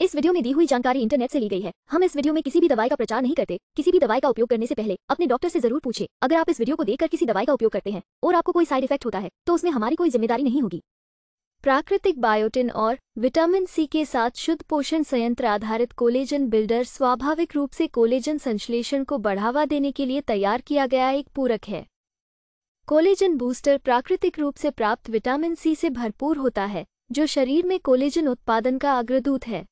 इस वीडियो में दी हुई जानकारी इंटरनेट से ली गई है हम इस वीडियो में किसी भी दवाई का प्रचार नहीं करते किसी भी दवाई का उपयोग करने से पहले अपने डॉक्टर से जरूर पूछे अगर आप इस वीडियो को देखकर किसी दवाई का उपयोग करते हैं और आपको कोई साइड इफेक्ट होता है तो उसमें हमारी कोई जिम्मेदारी नहीं होगी प्राकृतिक बायोटिन और विटामिन सी के साथ शुद्ध पोषण संयंत्र आधारित कोलेजन बिल्डर स्वाभाविक रूप से कोलेजन संश्लेषण को बढ़ावा देने के लिए तैयार किया गया एक पूरक है कोलेजन बूस्टर प्राकृतिक रूप से प्राप्त विटामिन सी से भरपूर होता है जो शरीर में कोलेजन उत्पादन का अग्रदूत है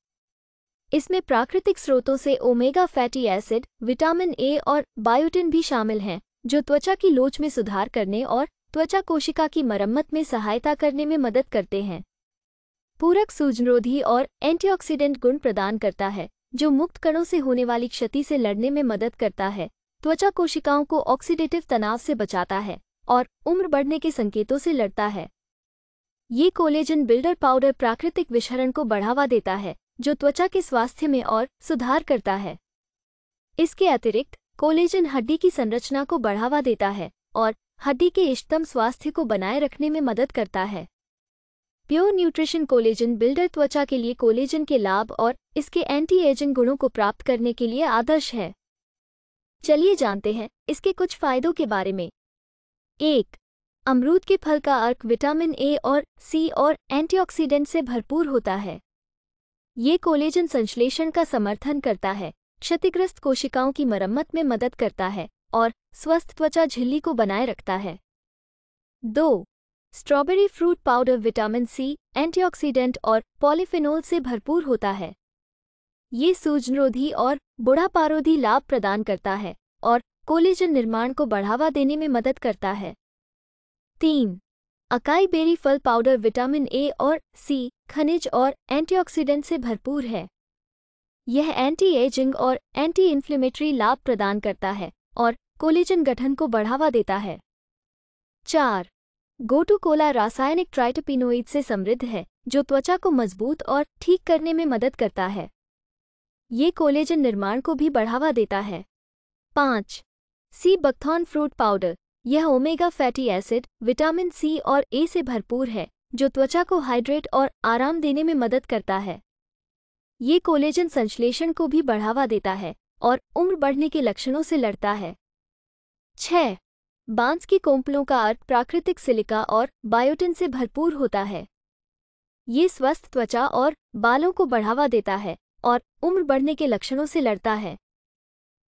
इसमें प्राकृतिक स्रोतों से omega fatty acid vitamin A और बायोटिन भी शामिल हैं जो त्वचा की लोच में सुधार करने और त्वचा कोशिका की मरम्मत में सहायता करने में मदद करते हैं पूरक सूजनरोधी और एंटीऑक्सीडेंट गुण प्रदान करता है जो मुक्त कणों से होने वाली क्षति से लड़ने में मदद करता है त्वचा कोशिकाओं को ऑक्सीडेटिव तनाव से बचाता है और उम्र बढ़ने के संकेतों से लड़ता है ये कोलेजन बिल्डर पाउडर प्राकृतिक विषहरण को बढ़ावा देता है जो त्वचा के स्वास्थ्य में और सुधार करता है इसके अतिरिक्त कोलेजन हड्डी की संरचना को बढ़ावा देता है और हड्डी के इष्टतम स्वास्थ्य को बनाए रखने में मदद करता है प्योर न्यूट्रिशन कोलेजन बिल्डर त्वचा के लिए कोलेजन के लाभ और इसके एंटी एजिंग गुणों को प्राप्त करने के लिए आदर्श है चलिए जानते हैं इसके कुछ फायदों के बारे में एक अमरूद के फल का अर्क विटामिन ए और सी और एंटीऑक्सीडेंट से भरपूर होता है ये कोलेजन संश्लेषण का समर्थन करता है क्षतिग्रस्त कोशिकाओं की मरम्मत में मदद करता है और स्वस्थ त्वचा झिल्ली को बनाए रखता है दो strawberry fruit powder vitamin C antioxidant और पॉलीफिनोल से भरपूर होता है ये सूजनरोधी और बुढ़ापारोधी लाभ प्रदान करता है और कोलेजन निर्माण को बढ़ावा देने में मदद करता है तीन अकाई बेरी फल पाउडर विटामिन ए और सी खनिज और एंटीऑक्सीडेंट से भरपूर है यह एंटी एजिंग और एंटी इन्फ्लेमेटरी लाभ प्रदान करता है और कोलेजन गठन को बढ़ावा देता है चार गोटू कोला रासायनिक ट्राइटोपिनोइड से समृद्ध है जो त्वचा को मजबूत और ठीक करने में मदद करता है ये कोलेजन निर्माण को भी बढ़ावा देता है पाँच सी बक्थॉन फ्रूट पाउडर यह omega fatty acid vitamin C और ए से भरपूर है जो त्वचा को हाइड्रेट और आराम देने में मदद करता है ये कोलेजन संश्लेषण को भी बढ़ावा देता है और उम्र बढ़ने के लक्षणों से लड़ता है छह बांस की कोंपलों का अर्थ प्राकृतिक सिलिका और बायोटिन से भरपूर होता है ये स्वस्थ त्वचा और बालों को बढ़ावा देता है और उम्र बढ़ने के लक्षणों से लड़ता है